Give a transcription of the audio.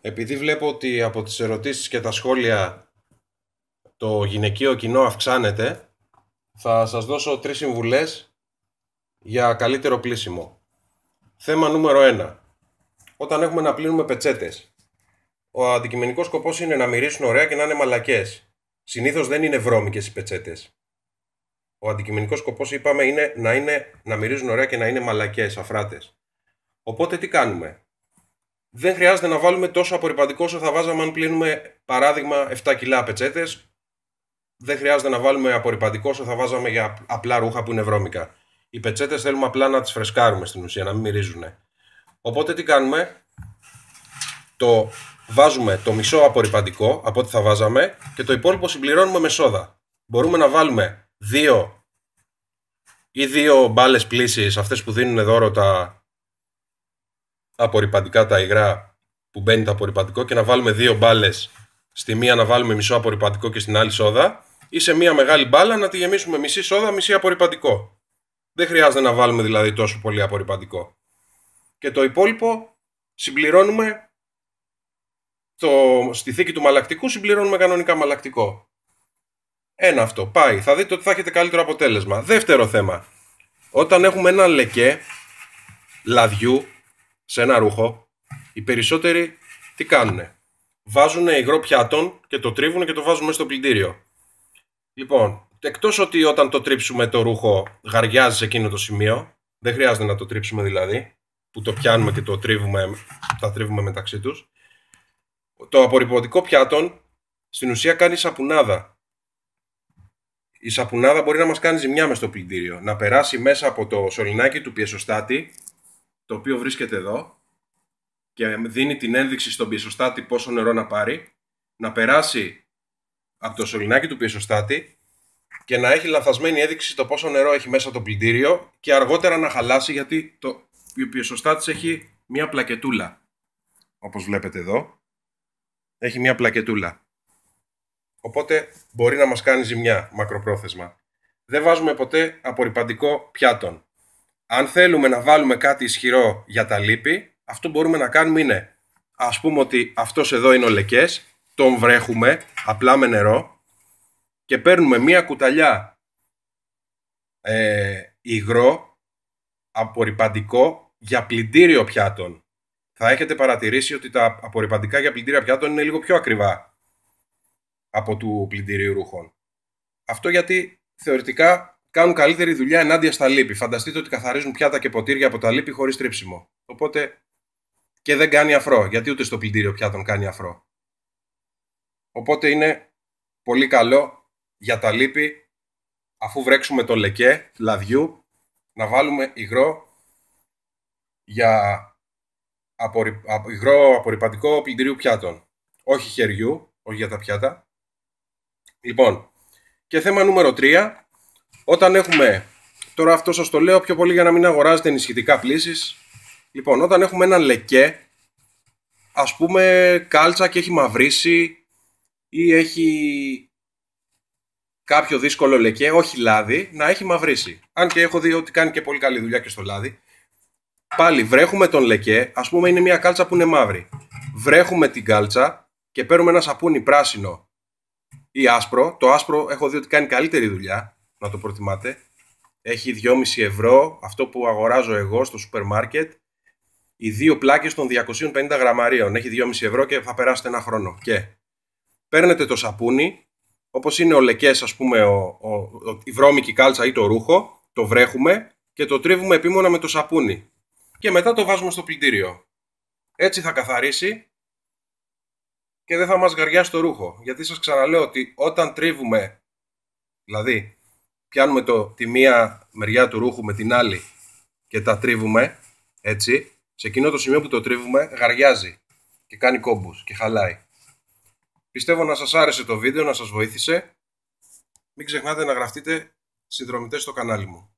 επειδή βλέπω ότι από τις ερωτήσεις και τα σχόλια το γυναικείο κοινό αυξάνεται, θα σας δώσω τρεις συμβουλές για καλύτερο πλήσιμο. Θέμα νούμερο 1. Όταν έχουμε να πλύνουμε πετσέτες. Ο αντικειμενικός σκοπός είναι να μυρίσουν ωραία και να είναι μαλακές. Συνήθως δεν είναι βρώμικες οι πετσέτες. Ο αντικειμενικός σκοπός, είπαμε, είναι να, είναι να μυρίζουν ωραία και να είναι μαλακές, αφράτες. Οπότε τι κάνουμε δεν χρειάζεται να βάλουμε τόσο απορριπαντικό όσο θα βάζαμε αν πλύνουμε παράδειγμα 7 κιλά πετσέτες. Δεν χρειάζεται να βάλουμε απορριπαντικό όσο θα βάζαμε για απλά ρούχα που είναι βρώμικα. Οι πετσέτες θέλουμε απλά να τις φρεσκάρουμε στην ουσία, να μην μυρίζουν. Οπότε τι κάνουμε, το βάζουμε το μισό απορριπαντικό από ό,τι θα βάζαμε και το υπόλοιπο συμπληρώνουμε με σόδα. Μπορούμε να βάλουμε δύο ή δύο μπάλες πλήσει, αυτές που δίνουν δώρο τα απορριπαντικά τα υγρά που μπαίνει το απορριπαντικό και να βάλουμε δύο μπάλες στη μία να βάλουμε μισό απορριπαντικό και στην άλλη σόδα ή σε μία μεγάλη μπάλα να τη γεμίσουμε μισή σόδα, μισή απορριπαντικό. Δεν χρειάζεται να βάλουμε δηλαδή τόσο πολύ απορριπαντικό. Και το υπόλοιπο συμπληρώνουμε το, στη θήκη του μαλακτικού συμπληρώνουμε κανονικά μαλακτικό. Ένα αυτό. Πάει. Θα δείτε ότι θα έχετε καλύτερο αποτέλεσμα. Δεύτερο θέμα. Όταν έχουμε ένα λεκέ λαδιού σε ένα ρούχο, οι περισσότεροι τι κάνουνε. Βάζουν υγρό πιάτων και το τρίβουν και το βάζουν μέσα στο πλυντήριο. Λοιπόν, εκτός ότι όταν το τρίψουμε το ρούχο γαριάζει σε εκείνο το σημείο, δεν χρειάζεται να το τρίψουμε δηλαδή, που το πιάνουμε και το τρίβουμε, τα τρίβουμε μεταξύ τους, το απορριπωτικό πιάτων στην ουσία κάνει σαπουνάδα. Η σαπουνάδα μπορεί να μας κάνει ζημιά μες στο πλυντήριο, να περάσει μέσα από το σωληνάκι του πιεσοστάτη το οποίο βρίσκεται εδώ και δίνει την ένδειξη στον πιεσοστάτη πόσο νερό να πάρει, να περάσει από το σωληνάκι του πιεσοστάτη και να έχει λαθασμένη ένδειξη το πόσο νερό έχει μέσα το πλυντήριο και αργότερα να χαλάσει γιατί το πιεσοστάτης έχει μία πλακετούλα. Όπως βλέπετε εδώ, έχει μία πλακετούλα. Οπότε μπορεί να μας κάνει ζημιά μακροπρόθεσμα. Δεν βάζουμε ποτέ απορριπαντικό πιάτων αν θέλουμε να βάλουμε κάτι ισχυρό για τα λύπη, αυτό που μπορούμε να κάνουμε είναι, ας πούμε ότι αυτός εδώ είναι ο λεκές, τον βρέχουμε απλά με νερό και παίρνουμε μία κουταλιά ε, υγρό, απορριπαντικό, για πλυντήριο πιάτων. Θα έχετε παρατηρήσει ότι τα απορριπαντικά για πλυντήρια πιάτων είναι λίγο πιο ακριβά από του πλυντηρίου ρούχων. Αυτό γιατί θεωρητικά κάνουν καλύτερη δουλειά ενάντια στα λύπη. Φανταστείτε ότι καθαρίζουν πιάτα και ποτήρια από τα λύπη χωρίς τρίψιμο. Οπότε και δεν κάνει αφρό, γιατί ούτε στο πλυντήριο πιάτων κάνει αφρό. Οπότε είναι πολύ καλό για τα λύπη, αφού βρέξουμε το λεκέ λαδιού, να βάλουμε υγρό για απορρι... υγρό απορριπαντικό πλυντηρίου πιάτων. Όχι χεριού, όχι για τα πιάτα. Λοιπόν, και θέμα νούμερο 3, όταν έχουμε, τώρα αυτό σας το λέω πιο πολύ για να μην αγοράζετε ενισχυτικά πλήσεις. Λοιπόν, όταν έχουμε ένα λεκέ, ας πούμε κάλτσα και έχει μαυρίσει ή έχει κάποιο δύσκολο λεκέ, όχι λάδι, να έχει μαυρίσει. Αν και έχω δει ότι κάνει και πολύ καλή δουλειά και στο λάδι. Πάλι βρέχουμε τον λεκέ, ας πούμε είναι μια κάλτσα που είναι μαύρη. Βρέχουμε την κάλτσα και παίρνουμε ένα σαπούνι πράσινο ή άσπρο. Το άσπρο έχω δει ότι κάνει καλύτερη δουλειά να το προτιμάτε. Έχει 2,5 ευρώ αυτό που αγοράζω εγώ στο σούπερ μάρκετ. Οι δύο πλάκες των 250 γραμμαρίων. Έχει 2,5 ευρώ και θα περάσετε ένα χρόνο. Και παίρνετε το σαπούνι, όπως είναι ο λεκές ας πούμε ο, ο, ο, η βρώμικη κάλτσα ή το ρούχο, το βρέχουμε και το τρίβουμε επίμονα με το σαπούνι. Και μετά το βάζουμε στο πλυντήριο. Έτσι θα καθαρίσει και δεν θα μας γαριάσει το ρούχο. Γιατί σας ξαναλέω ότι όταν τρίβουμε, δηλαδή πιάνουμε το, τη μία μεριά του ρούχου με την άλλη και τα τρίβουμε, έτσι, σε εκείνο το σημείο που το τρίβουμε γαριάζει και κάνει κόμπους και χαλάει. Πιστεύω να σας άρεσε το βίντεο, να σας βοήθησε. Μην ξεχνάτε να γραφτείτε συνδρομητές στο κανάλι μου.